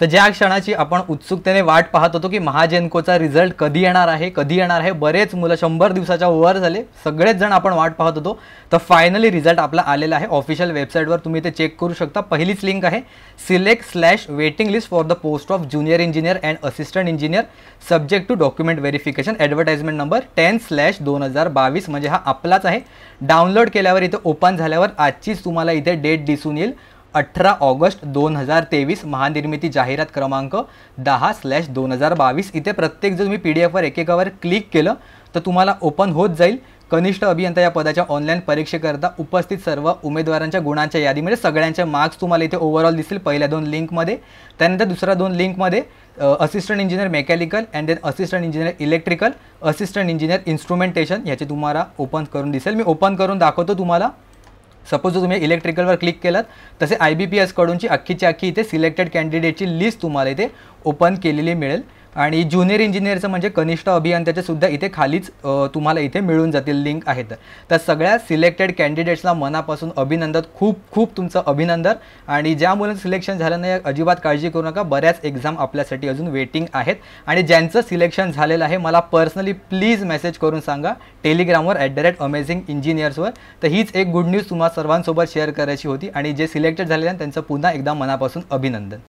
तर ज्या क्षणाची आपण उत्सुकतेने वाट पाहत होतो की महाजेनकोचा रिझल्ट कधी येणार आहे कधी येणार आहे बरेच मुलं शंभर दिवसाच्या वर झाले सगळेच जण आपण वाट पाहत होतो तर फायनली रिझल्ट आपला आलेला आहे ऑफिशियल वेबसाईटवर तुम्ही ते चेक करू शकता पहिलीच लिंक आहे select slash waiting list for the post of junior engineer and assistant engineer subject to document verification advertisement number ten slash दोन हजार बावीस म्हणजे हा आपलाच आहे डाउनलोड केल्यावर इथे ओपन झाल्यावर आजचीच तुम्हाला इथे डेट दिसून येईल अठरा ऑगस्ट दोन हजार तेवीस महानिर्मिती जाहिरात क्रमांक दहा स्लॅश दोन हजार बावीस इथे प्रत्येक जर तुम्ही पी डी एफवर एकेकावर क्लिक केलं तर तुम्हाला ओपन होत जाईल कनिष्ठ अभियंता या पदाच्या ऑनलाईन परीक्षेकरता उपस्थित सर्व उमेदवारांच्या गुणांच्या यादी म्हणजे सगळ्यांचे मार्क्स तुम्हाला इथे ओव्हरऑल दिसतील पहिल्या दोन लिंकमध्ये त्यानंतर दुसऱ्या दोन लिंकमध्ये assistant engineer mechanical and then assistant engineer electrical assistant engineer instrumentation ह्याचे तुम्हाला ओपन करून दिसेल मी ओपन करून दाखवतो तुम्हाला सपोज जर तुम्ही इलेक्ट्रिकलवर क्लिक केलात तसे आय बी पी एसकडूनची अख्खीची अख्खी इथे सिलेक्टेड कॅन्डिडेटची लिस्ट तुम्हाला इथे ओपन केलेली मिळेल आणि ज्युनियर इंजिनियरचं म्हणजे कनिष्ठ सुद्धा इथे खालीच तुम्हाला इथे मिळून जातील लिंक आहेत तर सगळ्या सिलेक्टेड कॅन्डिडेट्सला मनापासून अभिनंदन खूप खूप तुमचं अभिनंदन आणि ज्या मुलांचं सिलेक्शन झालं नाही अजिबात काळजी करू नका बऱ्याच एक्झाम आपल्यासाठी अजून वेटिंग आहेत आणि ज्यांचं सिलेक्शन झालेलं आहे मला पर्सनली प्लीज मेसेज करून सांगा टेलिग्रामवर ॲट द रेट अमेझिंग इंजिनियर्सवर तर हीच एक गुड न्यूज तुम्हाला सर्वांसोबत शेअर करायची होती आणि जे सिलेक्टेड झालेले त्यांचं पुन्हा एकदा मनापासून अभिनंदन